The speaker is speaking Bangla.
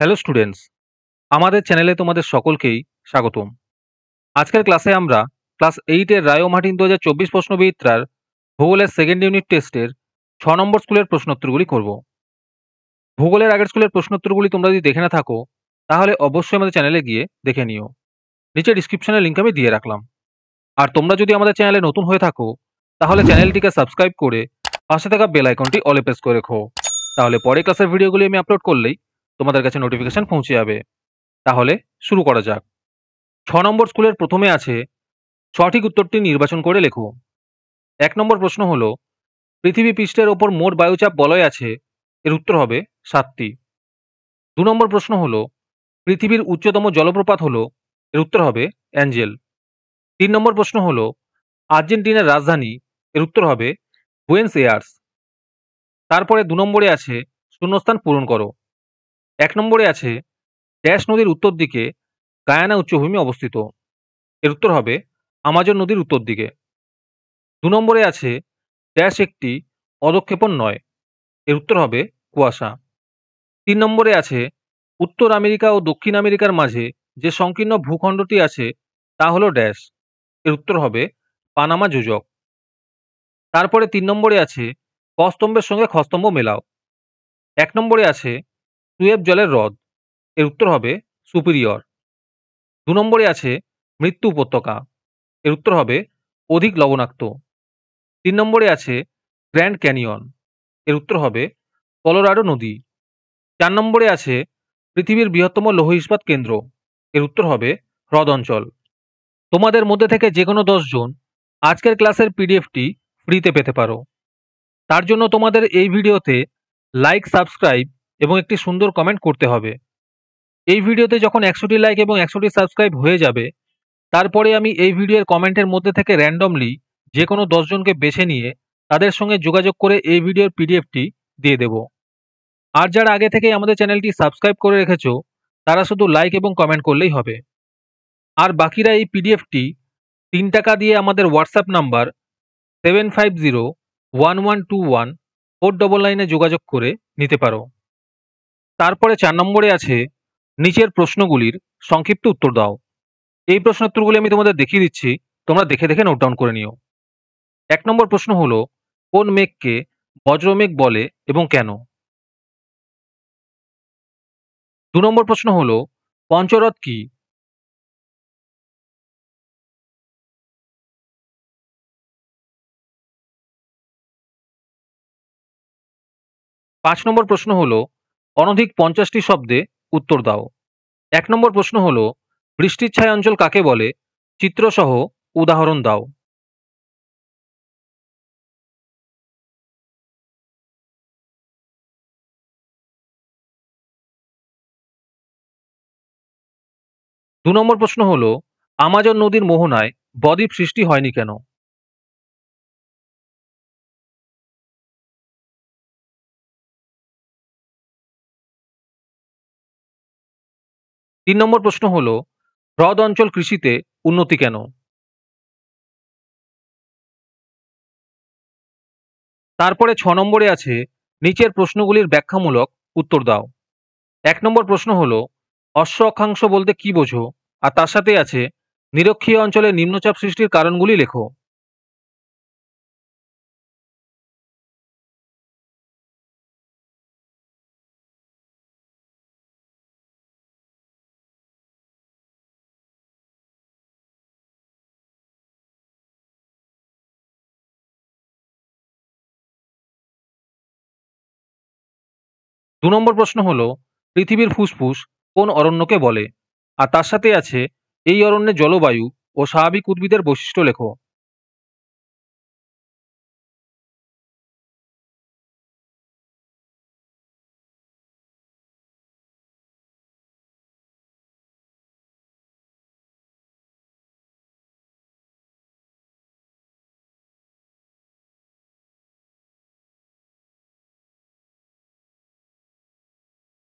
হ্যালো স্টুডেন্টস আমাদের চ্যানেলে তোমাদের সকলকেই স্বাগতম আজকের ক্লাসে আমরা ক্লাস এইটের রায়ো মার্টিন দু হাজার চব্বিশ ভূগোলের সেকেন্ড ইউনিট টেস্টের ছ নম্বর স্কুলের প্রশ্নোত্তরগুলি করব ভূগোলের আগের স্কুলের প্রশ্নোত্তরগুলি তোমরা যদি দেখে না থাকো তাহলে অবশ্যই আমাদের চ্যানেলে গিয়ে দেখে নিও নিচে ডিসক্রিপশনের লিঙ্ক আমি দিয়ে রাখলাম আর তোমরা যদি আমাদের চ্যানেলে নতুন হয়ে থাকো তাহলে চ্যানেলটিকে সাবস্ক্রাইব করে পাশে থাকা বেল আইকনটি অলে প্রেস করে রেখো তাহলে পরে ক্লাসের ভিডিওগুলি আমি আপলোড করলেই তোমাদের কাছে নোটিফিকেশান পৌঁছে যাবে তাহলে শুরু করা যাক ছ নম্বর স্কুলের প্রথমে আছে সঠিক উত্তরটি নির্বাচন করে লেখো এক নম্বর প্রশ্ন হল পৃথিবী পৃষ্ঠের ওপর মোট বায়ুচাপ বলয় আছে এর উত্তর হবে সাতটি দু নম্বর প্রশ্ন হল পৃথিবীর উচ্চতম জলপ্রপাত হল এর উত্তর হবে অ্যাঞ্জেল তিন নম্বর প্রশ্ন হল আর্জেন্টিনার রাজধানী এর উত্তর হবে বুয়েন্স এয়ার্স তারপরে দু নম্বরে আছে শূন্যস্থান পূরণ করো এক নম্বরে আছে ড্যাশ নদীর উত্তর দিকে গায়ানা উচ্চভূমি অবস্থিত এর উত্তর হবে আমাজন নদীর উত্তর দিকে দু নম্বরে আছে ড্যাশ একটি অদক্ষেপণ নয় এর উত্তর হবে কুয়াশা তিন নম্বরে আছে উত্তর আমেরিকা ও দক্ষিণ আমেরিকার মাঝে যে সংকীর্ণ ভূখণ্ডটি আছে তা হলো ড্যাশ এর উত্তর হবে পানামা যোজক তারপরে তিন নম্বরে আছে কস্তম্ভের সঙ্গে খস্তম্ভ মেলাও এক নম্বরে আছে সুয়েব জলের হ্রদ এর উত্তর হবে সুপিরিয়র দু নম্বরে আছে মৃত্যু উপত্যকা এর উত্তর হবে অধিক লবণাক্ত তিন নম্বরে আছে গ্র্যান্ড ক্যানিয়ন এর উত্তর হবে কলোরাডো নদী চার নম্বরে আছে পৃথিবীর বৃহত্তম লৌহ ইস্পাত কেন্দ্র এর উত্তর হবে হ্রদ অঞ্চল তোমাদের মধ্যে থেকে যে কোনো দশজন আজকের ক্লাসের পিডিএফটি ফ্রিতে পেতে পারো তার জন্য তোমাদের এই ভিডিওতে লাইক সাবস্ক্রাইব এবং একটি সুন্দর কমেন্ট করতে হবে এই ভিডিওতে যখন একশোটি লাইক এবং একশোটি সাবস্ক্রাইব হয়ে যাবে তারপরে আমি এই ভিডিওর কমেন্টের মধ্যে থেকে র্যান্ডমলি যে কোনো দশজনকে বেছে নিয়ে তাদের সঙ্গে যোগাযোগ করে এই ভিডিওর পিডিএফটি দিয়ে দেব আর যারা আগে থেকে আমাদের চ্যানেলটি সাবস্ক্রাইব করে রেখেছ তারা শুধু লাইক এবং কমেন্ট করলেই হবে আর বাকিরা এই পিডিএফটি তিন টাকা দিয়ে আমাদের WhatsApp number seven five zero one one two one four double নাইনে যোগাযোগ করে নিতে পারো তারপরে চার নম্বরে আছে নিচের প্রশ্নগুলির সংক্ষিপ্ত উত্তর দাও এই উত্তরগুলি আমি তোমাদের দেখিয়ে দিচ্ছি তোমরা দেখে দেখে নোট ডাউন করে নিও এক নম্বর প্রশ্ন হল কোন মেঘকে বজ্রমেঘ বলে এবং কেন দু নম্বর প্রশ্ন হল পঞ্চরথ কি পাঁচ নম্বর প্রশ্ন হলো অনধিক পঞ্চাশটি শব্দে উত্তর দাও এক নম্বর প্রশ্ন হল বৃষ্টির ছায় অঞ্চল কাকে বলে চিত্রসহ উদাহরণ দাও দু নম্বর প্রশ্ন হল আমাজন নদীর মোহনায় বদ্বীপ সৃষ্টি হয়নি কেন তিন নম্বর প্রশ্ন হল হ্রদ অঞ্চল কৃষিতে উন্নতি কেন তারপরে ছ নম্বরে আছে নিচের প্রশ্নগুলির ব্যাখ্যামূলক উত্তর দাও এক নম্বর প্রশ্ন হল অশ্ব অক্ষাংশ বলতে কি বোঝো আর তার সাথে আছে নিরক্ষীয় অঞ্চলে নিম্নচাপ সৃষ্টির কারণগুলি লেখো দু নম্বর প্রশ্ন হল পৃথিবীর ফুসফুস কোন অরণ্যকে বলে আর তার সাথে আছে এই অরণ্যে জলবায়ু ও স্বাভাবিক উদ্ভিদের বৈশিষ্ট্য লেখো